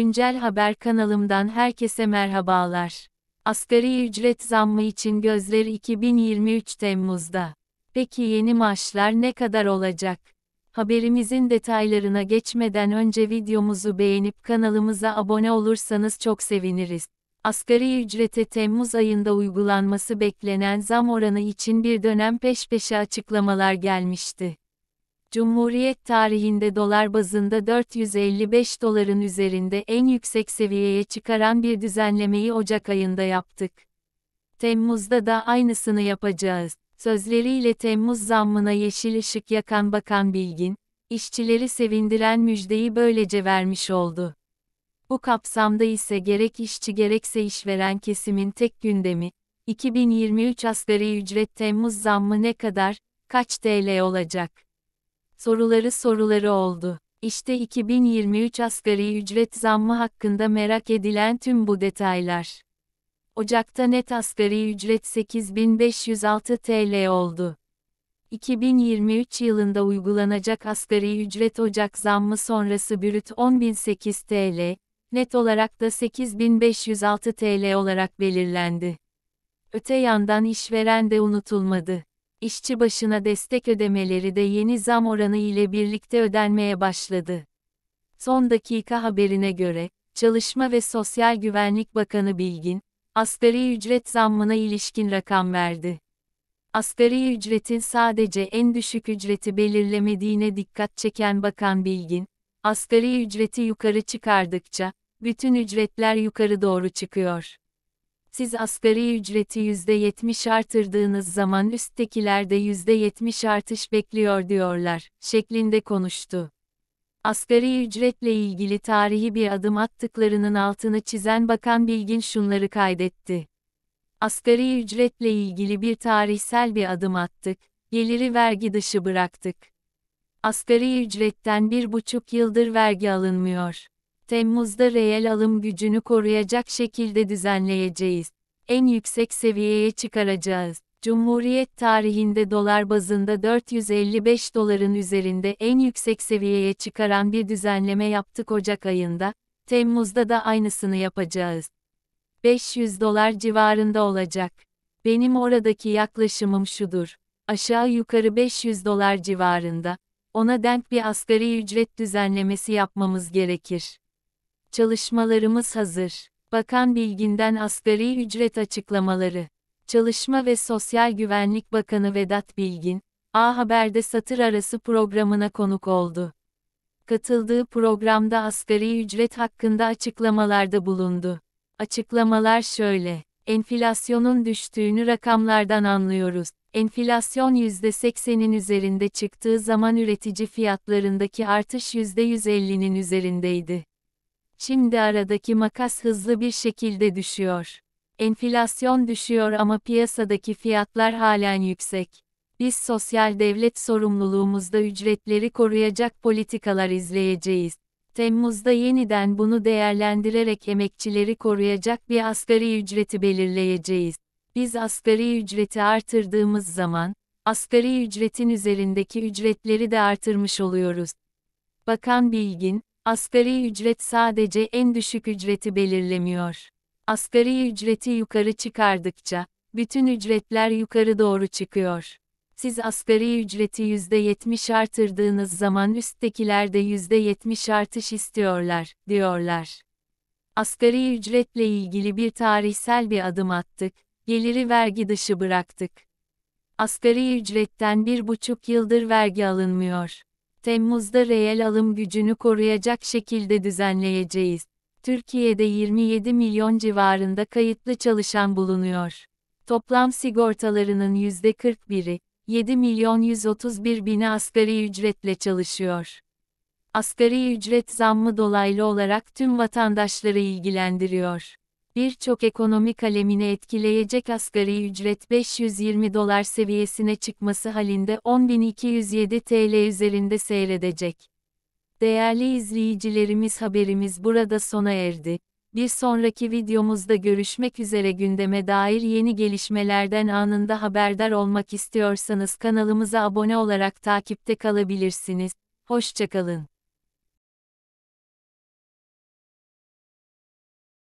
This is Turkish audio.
Güncel Haber kanalımdan herkese merhabalar. Asgari ücret zammı için gözler 2023 Temmuz'da. Peki yeni maaşlar ne kadar olacak? Haberimizin detaylarına geçmeden önce videomuzu beğenip kanalımıza abone olursanız çok seviniriz. Asgari ücrete Temmuz ayında uygulanması beklenen zam oranı için bir dönem peş peşe açıklamalar gelmişti. Cumhuriyet tarihinde dolar bazında 455 doların üzerinde en yüksek seviyeye çıkaran bir düzenlemeyi Ocak ayında yaptık. Temmuz'da da aynısını yapacağız. Sözleriyle Temmuz zammına yeşil ışık yakan Bakan Bilgin, işçileri sevindiren müjdeyi böylece vermiş oldu. Bu kapsamda ise gerek işçi gerekse işveren kesimin tek gündemi, 2023 asgari ücret Temmuz zammı ne kadar, kaç TL olacak? soruları soruları oldu. İşte 2023 asgari ücret zammı hakkında merak edilen tüm bu detaylar. Ocak'ta net asgari ücret 8506 TL oldu. 2023 yılında uygulanacak asgari ücret Ocak zammı sonrası bürüt 10008 TL, net olarak da 8506 TL olarak belirlendi. Öte yandan işveren de unutulmadı işçi başına destek ödemeleri de yeni zam oranı ile birlikte ödenmeye başladı. Son dakika haberine göre, Çalışma ve Sosyal Güvenlik Bakanı Bilgin, asgari ücret zammına ilişkin rakam verdi. Asgari ücretin sadece en düşük ücreti belirlemediğine dikkat çeken Bakan Bilgin, asgari ücreti yukarı çıkardıkça, bütün ücretler yukarı doğru çıkıyor. Siz asgari ücreti %70 artırdığınız zaman üsttekilerde %70 artış bekliyor diyorlar, şeklinde konuştu. Asgari ücretle ilgili tarihi bir adım attıklarının altını çizen Bakan Bilgin şunları kaydetti. Asgari ücretle ilgili bir tarihsel bir adım attık, geliri vergi dışı bıraktık. Asgari ücretten bir buçuk yıldır vergi alınmıyor. Temmuz'da reel alım gücünü koruyacak şekilde düzenleyeceğiz. En yüksek seviyeye çıkaracağız. Cumhuriyet tarihinde dolar bazında 455 doların üzerinde en yüksek seviyeye çıkaran bir düzenleme yaptık Ocak ayında, Temmuz'da da aynısını yapacağız. 500 dolar civarında olacak. Benim oradaki yaklaşımım şudur. Aşağı yukarı 500 dolar civarında. Ona denk bir asgari ücret düzenlemesi yapmamız gerekir. Çalışmalarımız hazır. Bakan Bilgin'den asgari ücret açıklamaları. Çalışma ve Sosyal Güvenlik Bakanı Vedat Bilgin, A Haber'de satır arası programına konuk oldu. Katıldığı programda asgari ücret hakkında açıklamalarda bulundu. Açıklamalar şöyle: Enflasyonun düştüğünü rakamlardan anlıyoruz. Enflasyon %80'in üzerinde çıktığı zaman üretici fiyatlarındaki artış %150'nin üzerindeydi. Şimdi aradaki makas hızlı bir şekilde düşüyor. Enflasyon düşüyor ama piyasadaki fiyatlar halen yüksek. Biz sosyal devlet sorumluluğumuzda ücretleri koruyacak politikalar izleyeceğiz. Temmuz'da yeniden bunu değerlendirerek emekçileri koruyacak bir asgari ücreti belirleyeceğiz. Biz asgari ücreti artırdığımız zaman, asgari ücretin üzerindeki ücretleri de artırmış oluyoruz. Bakan Bilgin, Asgari ücret sadece en düşük ücreti belirlemiyor. Asgari ücreti yukarı çıkardıkça, bütün ücretler yukarı doğru çıkıyor. Siz asgari ücreti %70 artırdığınız zaman üsttekiler de %70 artış istiyorlar, diyorlar. Asgari ücretle ilgili bir tarihsel bir adım attık, geliri vergi dışı bıraktık. Asgari ücretten bir buçuk yıldır vergi alınmıyor. Temmuz'da reel alım gücünü koruyacak şekilde düzenleyeceğiz. Türkiye'de 27 milyon civarında kayıtlı çalışan bulunuyor. Toplam sigortalarının %41'i, 7 milyon 131 bini asgari ücretle çalışıyor. Asgari ücret zammı dolaylı olarak tüm vatandaşları ilgilendiriyor birçok ekonomi kalemini etkileyecek asgari ücret 520 dolar seviyesine çıkması halinde 10.207 TL üzerinde seyredecek. Değerli izleyicilerimiz haberimiz burada sona erdi. Bir sonraki videomuzda görüşmek üzere gündeme dair yeni gelişmelerden anında haberdar olmak istiyorsanız kanalımıza abone olarak takipte kalabilirsiniz. Hoşçakalın.